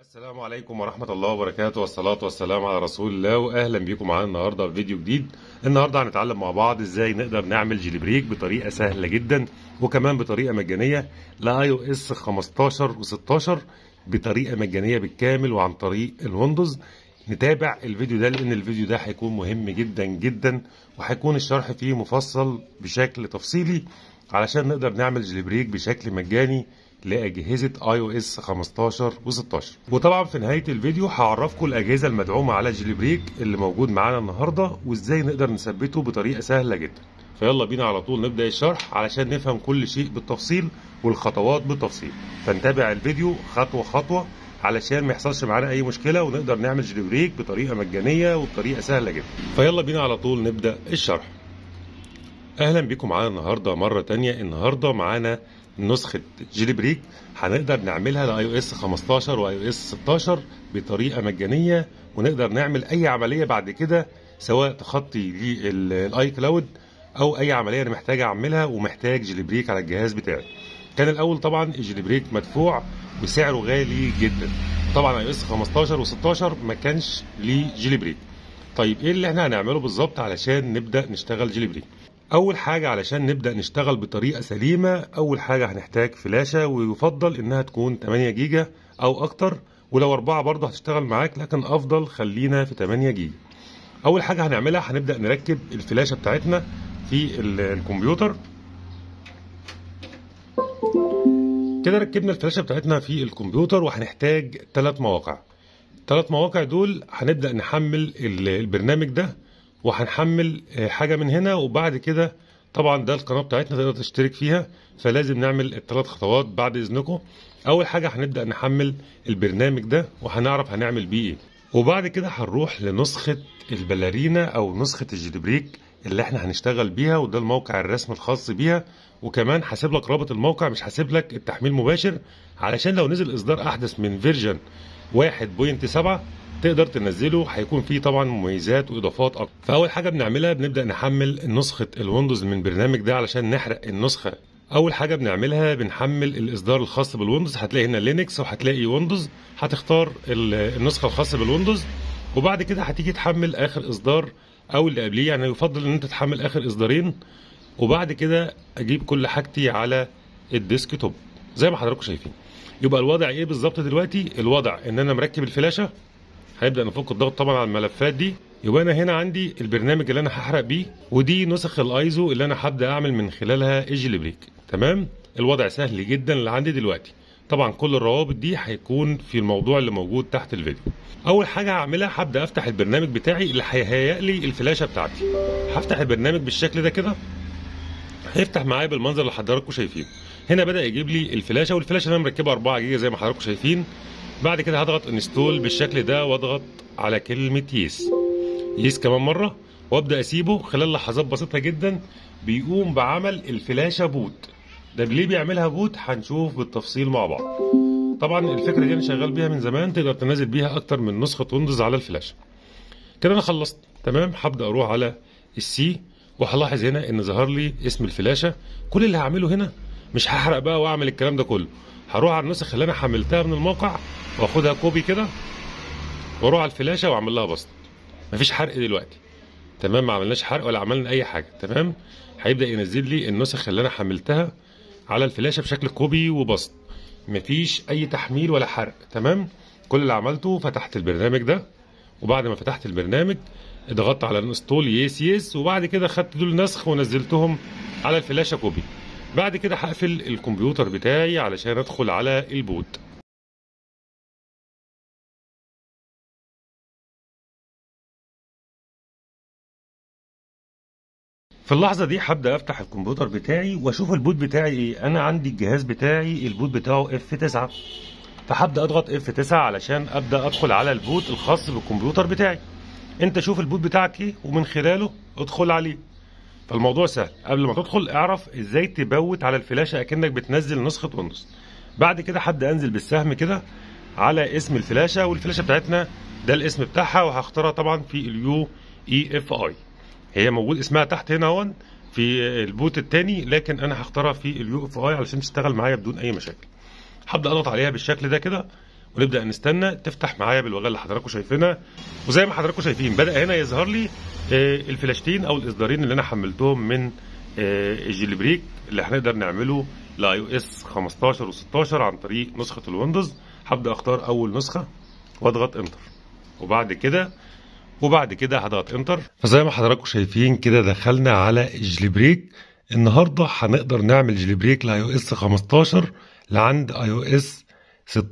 السلام عليكم ورحمة الله وبركاته والصلاة والسلام على رسول الله وأهلا بيكم معانا النهاردة في فيديو جديد النهاردة هنتعلم مع بعض إزاي نقدر نعمل جيلي بريك بطريقة سهلة جدا وكمان بطريقة مجانية لأيو او اس 15 و16 بطريقة مجانية بالكامل وعن طريق الويندوز نتابع الفيديو ده لأن الفيديو ده هيكون مهم جدا جدا وهيكون الشرح فيه مفصل بشكل تفصيلي علشان نقدر نعمل جيلي بريك بشكل مجاني لاجهزه اي او اس 15 و16 وطبعا في نهايه الفيديو هعرفكم الاجهزه المدعومه على جيلي بريك اللي موجود معانا النهارده وازاي نقدر نثبته بطريقه سهله جدا فيلا بينا على طول نبدا الشرح علشان نفهم كل شيء بالتفصيل والخطوات بالتفصيل فنتابع الفيديو خطوه خطوه علشان ما يحصلش معانا اي مشكله ونقدر نعمل جيلي بريك بطريقه مجانيه وبطريقه سهله جدا فيلا بينا على طول نبدا الشرح اهلا بيكم معانا النهارده مره تانية النهارده معانا نسخه جيلي بريك هنقدر نعملها لاي او اس 15 واي او اس 16 بطريقه مجانيه ونقدر نعمل اي عمليه بعد كده سواء تخطي للاي كلاود او اي عمليه انا محتاج اعملها ومحتاج جيلي بريك على الجهاز بتاعي كان الاول طبعا الجيلي بريك مدفوع وسعره غالي جدا طبعا اي او اس 15 و16 ما كانش ليه جيلي بريك طيب ايه اللي احنا هنعمله بالظبط علشان نبدا نشتغل جيلي بريك اول حاجه علشان نبدا نشتغل بطريقه سليمه اول حاجه هنحتاج فلاشه ويفضل انها تكون 8 جيجا او اكتر ولو أربعة برضه هتشتغل معاك لكن افضل خلينا في 8 جيجا اول حاجه هنعملها هنبدا نركب الفلاشه بتاعتنا في الكمبيوتر كده ركبنا الفلاشه بتاعتنا في الكمبيوتر وهنحتاج ثلاث مواقع الثلاث مواقع دول هنبدا نحمل البرنامج ده وهنحمل آه، حاجه من هنا وبعد كده طبعا ده القناه بتاعتنا تقدر تشترك فيها فلازم نعمل الثلاث خطوات بعد اذنكم اول حاجه هنبدا نحمل البرنامج ده وهنعرف هنعمل بيه ايه وبعد كده هنروح لنسخه البلارينا او نسخه الجيلبريك اللي احنا هنشتغل بيها وده الموقع الرسمي الخاص بيها وكمان هسيب لك رابط الموقع مش هسيب لك التحميل مباشر علشان لو نزل اصدار احدث من فيرجن 1.7 تقدر تنزله هيكون فيه طبعا مميزات واضافات اكتر فاول حاجه بنعملها بنبدا نحمل نسخه الويندوز من البرنامج ده علشان نحرق النسخه اول حاجه بنعملها بنحمل الاصدار الخاص بالويندوز هتلاقي هنا لينكس وهتلاقي ويندوز هتختار النسخه الخاصه بالويندوز وبعد كده هتيجي تحمل اخر اصدار او اللي قبليه يعني يفضل ان انت تحمل اخر اصدارين وبعد كده اجيب كل حاجتي على الديسك توب زي ما حضراتكم شايفين يبقى الوضع ايه بالظبط دلوقتي الوضع ان انا مركب الفلاشه هيبدا نفك الضغط طبعا على الملفات دي يبقى انا هنا عندي البرنامج اللي انا هحرق بيه ودي نسخ الايزو اللي انا هبدا اعمل من خلالها ايجل بريك تمام الوضع سهل جدا اللي عندي دلوقتي طبعا كل الروابط دي هيكون في الموضوع اللي موجود تحت الفيديو اول حاجه هعملها هبدا افتح البرنامج بتاعي اللي هيهيئ لي الفلاشه بتاعتي هفتح البرنامج بالشكل ده كده هيفتح معايا بالمنظر اللي حضراتكم شايفينه هنا بدا يجيب لي الفلاشه والفلاشه انا مركبها 4 جيجا زي ما حضراتكم شايفين بعد كده هضغط انستول بالشكل ده واضغط على كلمه يس يس كمان مره وابدا اسيبه خلال لحظات بسيطه جدا بيقوم بعمل الفلاشه بوت ده ليه بيعملها بوت هنشوف بالتفصيل مع بعض طبعا الفكره دي انا شغال بيها من زمان تقدر تنزل بيها اكتر من نسخه ويندوز على الفلاشه كده انا خلصت تمام هبدا اروح على السي وهلاحظ هنا ان ظهر لي اسم الفلاشه كل اللي هعمله هنا مش هحرق بقى واعمل الكلام ده كله هروح على النسخ اللي انا حملتها من الموقع واخدها كوبي كده واروح على الفلاشه واعمل لها بسط مفيش حرق دلوقتي تمام ما عملناش حرق ولا عملنا اي حاجه تمام هيبدا ينزل لي النسخ اللي انا حملتها على الفلاشه بشكل كوبي وبسط مفيش اي تحميل ولا حرق تمام كل اللي عملته فتحت البرنامج ده وبعد ما فتحت البرنامج ضغطت على الانستول يس يس وبعد كده خدت دول نسخ ونزلتهم على الفلاشه كوبي بعد كده هقفل الكمبيوتر بتاعي علشان ادخل على البوت في اللحظه دي هبدا افتح الكمبيوتر بتاعي واشوف البوت بتاعي ايه انا عندي الجهاز بتاعي البوت بتاعه اف 9 فهبدا اضغط اف 9 علشان ابدا ادخل على البوت الخاص بالكمبيوتر بتاعي انت شوف البوت بتاعك ايه ومن خلاله ادخل عليه فالموضوع سهل قبل ما تدخل اعرف ازاي تبوت على الفلاشه اكنك بتنزل نسخه ويندوز بعد كده هبدا انزل بالسهم كده على اسم الفلاشه والفلاشه بتاعتنا ده الاسم بتاعها وهختارها طبعا في اليو اي اف اي هي موجود اسمها تحت هنا هون في البوت الثاني لكن انا هختارها في اليو اف اي علشان تشتغل معايا بدون اي مشاكل هبدا اضغط عليها بالشكل ده كده ونبدا نستنى تفتح معايا بالوجهه اللي حضراتكم شايفينها وزي ما حضراتكم شايفين بدا هنا يظهر لي آه، الفلاشتين او الاصدارين اللي انا حملتهم من آه، الجيل بريك اللي هنقدر نعمله لاي او اس 15 و16 عن طريق نسخه الويندوز هبدا اختار اول نسخه واضغط انتر وبعد كده وبعد كده هضغط انتر فزي ما حضراتكم شايفين كده دخلنا على الجليبريك النهارده هنقدر نعمل جليبريك لاي او اس 15 لعند اي او اس 16.3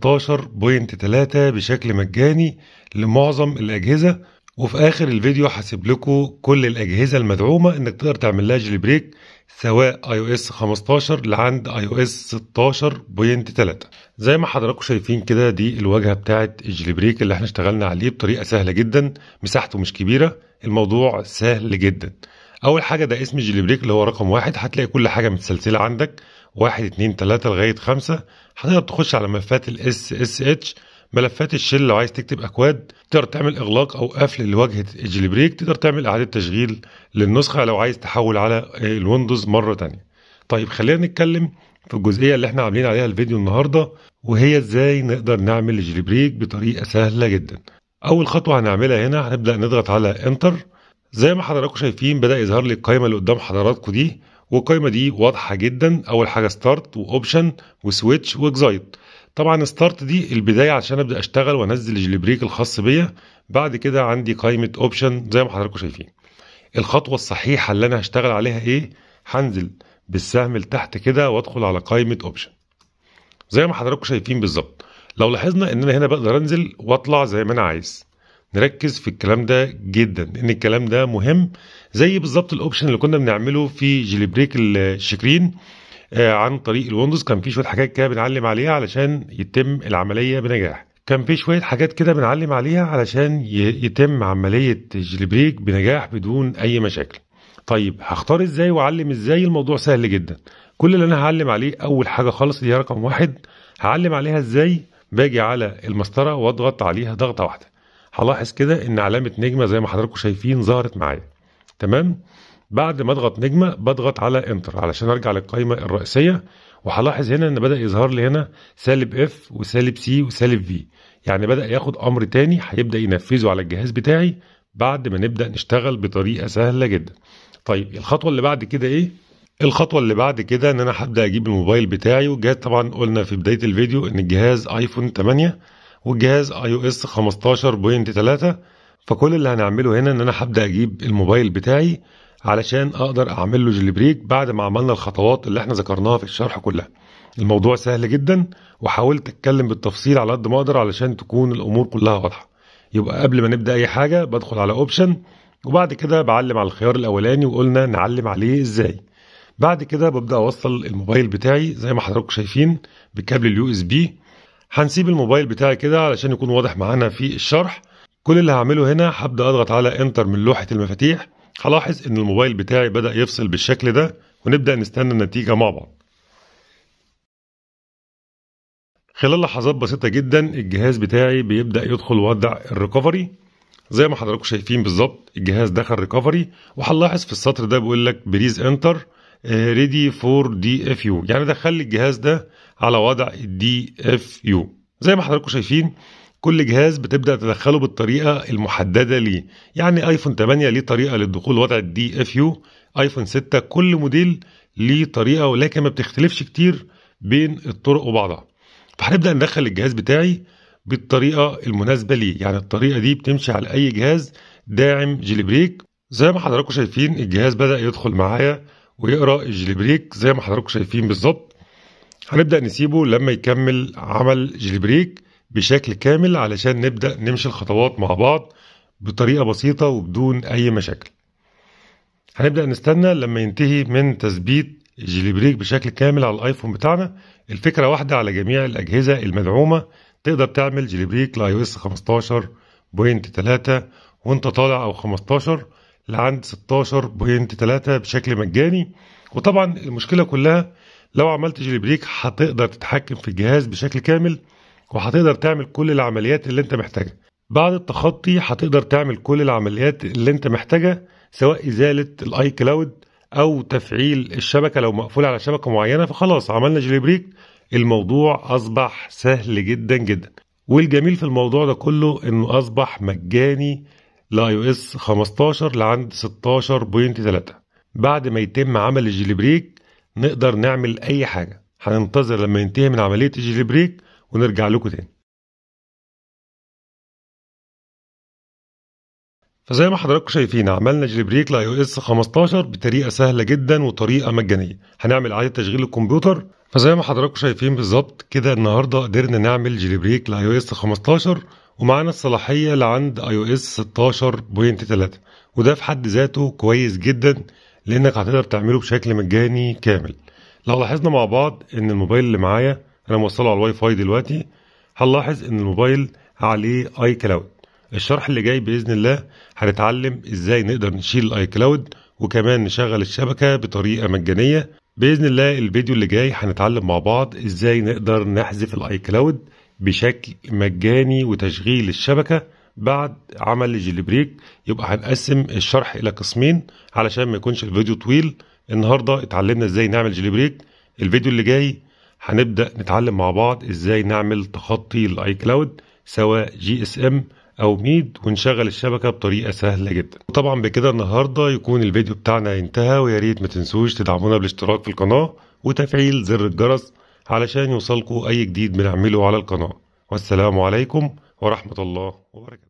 بشكل مجاني لمعظم الاجهزه وفي اخر الفيديو هسيب لكم كل الاجهزه المدعومه انك تقدر تعمل لها جليبريك سواء اي او اس 15 لعند اي او اس 16.3 زي ما حضراتكم شايفين كده دي الواجهه بتاعه الجليبريك اللي احنا اشتغلنا عليه بطريقه سهله جدا مساحته مش كبيره الموضوع سهل جدا اول حاجه ده اسم الجليبريك اللي هو رقم واحد هتلاقي كل حاجه متسلسله عندك واحد اتنين تلاته لغايه خمسه هتقدر تخش على ملفات الاس اس اتش ملفات الشيل لو عايز تكتب اكواد تقدر تعمل اغلاق او قفل لواجهه بريك تقدر تعمل اعاده تشغيل للنسخه لو عايز تحول على الويندوز مره تانية طيب خلينا نتكلم في الجزئيه اللي احنا عاملين عليها الفيديو النهارده وهي ازاي نقدر نعمل بريك بطريقه سهله جدا اول خطوه هنعملها هنا هنبدا نضغط على انتر زي ما حضراتكم شايفين بدا يظهر لي القائمه اللي قدام حضراتكم دي والقائمه دي واضحه جدا اول حاجه ستارت واوبشن وسويتش واكزايت طبعا ستارت دي البدايه عشان ابدا اشتغل وانزل الجليبريك الخاص بيا بعد كده عندي قائمه اوبشن زي ما حضراتكم شايفين الخطوه الصحيحه اللي انا هشتغل عليها ايه هنزل بالسهم لتحت كده وادخل على قائمه اوبشن زي ما حضراتكم شايفين بالظبط لو لاحظنا ان انا هنا بقدر انزل واطلع زي ما انا عايز نركز في الكلام ده جدا لان الكلام ده مهم زي بالظبط الاوبشن اللي كنا بنعمله في جليبريك الشكرين آه، عن طريق الويندوز كان في شويه حاجات كده بنعلم عليها علشان يتم العمليه بنجاح كان في شويه حاجات كده بنعلم عليها علشان يتم عمليه الجلبريك بنجاح بدون اي مشاكل طيب هختار ازاي واعلم ازاي الموضوع سهل جدا كل اللي انا هعلم عليه اول حاجه خالص هي رقم واحد هعلم عليها ازاي باجي على المسطره واضغط عليها ضغطه واحده هلاحظ كده ان علامه نجمه زي ما حضراتكم شايفين ظهرت معايا تمام بعد ما اضغط نجمه بضغط على انتر علشان ارجع للقائمه الرئيسيه وهلاحظ هنا ان بدا يظهر لي هنا سالب اف وسالب سي وسالب في يعني بدا ياخد امر تاني هيبدا ينفذه على الجهاز بتاعي بعد ما نبدا نشتغل بطريقه سهله جدا طيب الخطوه اللي بعد كده ايه الخطوه اللي بعد كده ان انا هبدا اجيب الموبايل بتاعي والجهاز طبعا قلنا في بدايه الفيديو ان الجهاز ايفون 8 والجهاز اي او اس 15.3 فكل اللي هنعمله هنا ان انا هبدا اجيب الموبايل بتاعي علشان اقدر اعمل له جلبريك بعد ما عملنا الخطوات اللي احنا ذكرناها في الشرح كلها الموضوع سهل جدا وحاولت اتكلم بالتفصيل على قد ما اقدر علشان تكون الامور كلها واضحه يبقى قبل ما نبدا اي حاجه بدخل على اوبشن وبعد كده بعلم على الخيار الاولاني وقلنا نعلم عليه ازاي بعد كده ببدا اوصل الموبايل بتاعي زي ما حضراتكم شايفين بكابل اليو اس بي هنسيب الموبايل بتاعي كده علشان يكون واضح معانا في الشرح كل اللي هعمله هنا هبدا اضغط على انتر من لوحه المفاتيح هلاحظ ان الموبايل بتاعي بدأ يفصل بالشكل ده ونبدأ نستنى النتيجة مع بعض خلال لحظات بسيطة جدا الجهاز بتاعي بيبدأ يدخل وضع الريكفري زي ما حضراتكم شايفين بالظبط الجهاز دخل ريكفري وهنلاحظ في السطر ده بيقول لك بريز انتر ريدي فور دي اف يو يعني دخل الجهاز ده على وضع الدي اف يو زي ما حضراتكم شايفين كل جهاز بتبدا تدخله بالطريقه المحدده ليه يعني ايفون 8 ليه طريقه للدخول وضع الدي اف يو ايفون 6 كل موديل ليه طريقه ولكن ما بتختلفش كتير بين الطرق وبعضها فهنبدا ندخل الجهاز بتاعي بالطريقه المناسبه ليه يعني الطريقه دي بتمشي على اي جهاز داعم جيلي بريك زي ما حضراتكم شايفين الجهاز بدا يدخل معايا ويقرا الجيلي بريك زي ما حضراتكم شايفين بالظبط هنبدا نسيبه لما يكمل عمل جيلي بريك بشكل كامل علشان نبدأ نمشي الخطوات مع بعض بطريقة بسيطة وبدون أي مشاكل هنبدأ نستنى لما ينتهي من تثبيت الجيلي بشكل كامل على الايفون بتاعنا الفكرة واحدة على جميع الأجهزة المدعومة تقدر تعمل جيلي لاي او اس 15.3 وانت طالع او 15 لعند 16.3 بشكل مجاني وطبعا المشكلة كلها لو عملت جيلي هتقدر تتحكم في الجهاز بشكل كامل وهتقدر تعمل كل العمليات اللي انت محتاجها بعد التخطي هتقدر تعمل كل العمليات اللي انت محتاجها سواء ازاله الاي كلاود او تفعيل الشبكه لو مقفول على شبكه معينه فخلاص عملنا جليبريك الموضوع اصبح سهل جدا جدا والجميل في الموضوع ده كله انه اصبح مجاني لاي او اس 15 لعند 16.3 بعد ما يتم عمل الجيلي بريك نقدر نعمل اي حاجه هننتظر لما ينتهي من عمليه الجيلي بريك ونرجع لكم تاني فزي ما حضراتكم شايفين عملنا جلبريك لاي او اس 15 بطريقه سهله جدا وطريقه مجانيه هنعمل اعاده تشغيل الكمبيوتر فزي ما حضراتكم شايفين بالظبط كده النهارده قدرنا نعمل جلبريك لاي او اس 15 ومعانا الصلاحيه لعند اي او اس 16.3 وده في حد ذاته كويس جدا لانك هتقدر تعمله بشكل مجاني كامل لو لاحظنا مع بعض ان الموبايل اللي معايا انا موصله على الواي فاي دلوقتي هنلاحظ ان الموبايل عليه اي كلاود الشرح اللي جاي باذن الله هنتعلم ازاي نقدر نشيل الاي كلاود وكمان نشغل الشبكه بطريقه مجانيه باذن الله الفيديو اللي جاي هنتعلم مع بعض ازاي نقدر نحذف الاي كلاود بشكل مجاني وتشغيل الشبكه بعد عمل الجليبريك يبقى هنقسم الشرح الى قسمين علشان ما يكونش الفيديو طويل النهارده اتعلمنا ازاي نعمل جيلبريك الفيديو اللي جاي هنبدا نتعلم مع بعض ازاي نعمل تخطي للاي كلاود سواء جي اس ام او ميد ونشغل الشبكه بطريقه سهله جدا طبعا بكده النهارده يكون الفيديو بتاعنا انتهى ويا ريت ما تنسوش تدعمونا بالاشتراك في القناه وتفعيل زر الجرس علشان يوصلكوا اي جديد بنعمله على القناه والسلام عليكم ورحمه الله وبركاته